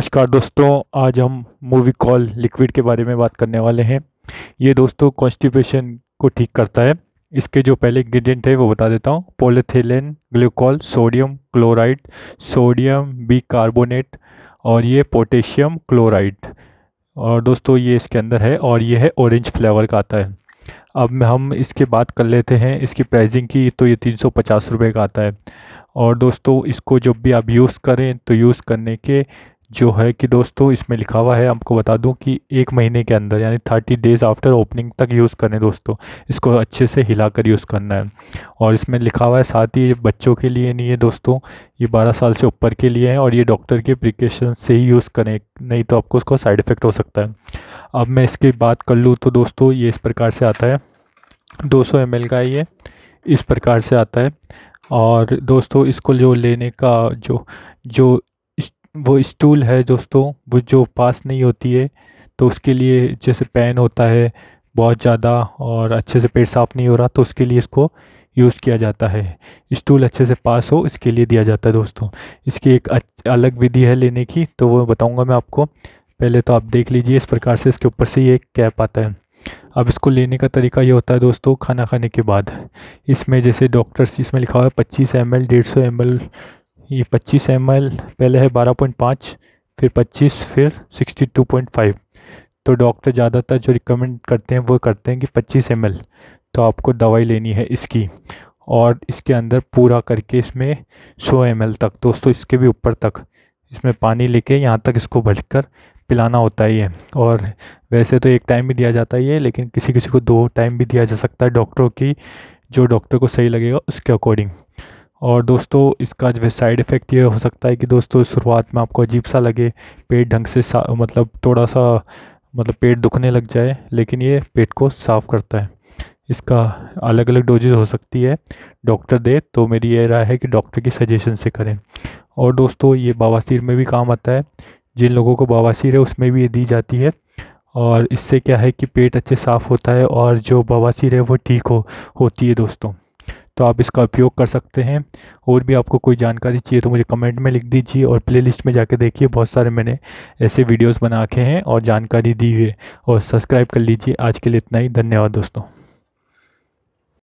नमस्कार दोस्तों आज हम मूवी कॉल लिक्विड के बारे में बात करने वाले हैं ये दोस्तों कॉन्स्टिपेशन को ठीक करता है इसके जो पहले इंग्रेडिएंट है वो बता देता हूँ polyethylene glycol sodium chloride sodium carbonate और ये पोटेशियम क्लोराइड और दोस्तों ये इसके अंदर है और ये है ऑरेंज फ्लेवर का आता है अब हम इसके बात कर लेते हैं इसकी प्राइसिंग की तो ये तीन सौ पचास रुपये का आता है और दोस्तों इसको जब भी आप यूज़ करें तो यूज़ करने के जो है कि दोस्तों इसमें लिखा हुआ है आपको बता दूं कि एक महीने के अंदर यानी थर्टी डेज़ आफ्टर ओपनिंग तक यूज़ करें दोस्तों इसको अच्छे से हिलाकर यूज़ करना है और इसमें लिखा हुआ है साथ ही ये बच्चों के लिए नहीं है दोस्तों ये बारह साल से ऊपर के लिए है और ये डॉक्टर के प्रिकॉशन से ही यूज़ करें नहीं तो आपको उसको साइड इफ़ेक्ट हो सकता है अब मैं इसकी बात कर लूँ तो दोस्तों ये इस प्रकार से आता है दो सौ का ये इस प्रकार से आता है और दोस्तों इसको जो लेने का जो जो वो स्टूल है दोस्तों वो जो पास नहीं होती है तो उसके लिए जैसे पेन होता है बहुत ज़्यादा और अच्छे से पेट साफ़ नहीं हो रहा तो उसके लिए इसको यूज़ किया जाता है स्टूल अच्छे से पास हो इसके लिए दिया जाता है दोस्तों इसकी एक अलग विधि है लेने की तो वो बताऊँगा मैं आपको पहले तो आप देख लीजिए इस प्रकार से इसके ऊपर से ये कैप आता है अब इसको लेने का तरीका ये होता है दोस्तों खाना खाने के बाद इसमें जैसे डॉक्टर्स इसमें लिखा हुआ है पच्चीस एम एल डेढ़ सौ एम एल ये 25 एम पहले है 12.5 फिर 25 फिर 62.5 तो डॉक्टर ज़्यादातर जो रिकमेंड करते हैं वो करते हैं कि 25 एम तो आपको दवाई लेनी है इसकी और इसके अंदर पूरा करके इसमें 100 एम तक दोस्तों इसके भी ऊपर तक इसमें पानी लेके यहाँ तक इसको भरकर पिलाना होता ही है और वैसे तो एक टाइम भी दिया जाता ही है लेकिन किसी किसी को दो टाइम भी दिया जा सकता है डॉक्टरों की जो डॉक्टर को सही लगेगा उसके अकॉर्डिंग और दोस्तों इसका जो है साइड इफ़ेक्ट ये हो सकता है कि दोस्तों शुरुआत में आपको अजीब सा लगे पेट ढंग से मतलब थोड़ा सा मतलब पेट दुखने लग जाए लेकिन ये पेट को साफ़ करता है इसका अलग अलग डोजेज हो सकती है डॉक्टर दे तो मेरी ये राय है कि डॉक्टर की सजेशन से करें और दोस्तों ये बवासीर में भी काम आता है जिन लोगों को बवासीर है उसमें भी ये दी जाती है और इससे क्या है कि पेट अच्छे साफ़ होता है और जो बवासीर है वो ठीक हो होती है दोस्तों तो आप इसका उपयोग कर सकते हैं और भी आपको कोई जानकारी चाहिए तो मुझे कमेंट में लिख दीजिए और प्लेलिस्ट में जाके देखिए बहुत सारे मैंने ऐसे वीडियोस बना के हैं और जानकारी दी हुई है और सब्सक्राइब कर लीजिए आज के लिए इतना ही धन्यवाद दोस्तों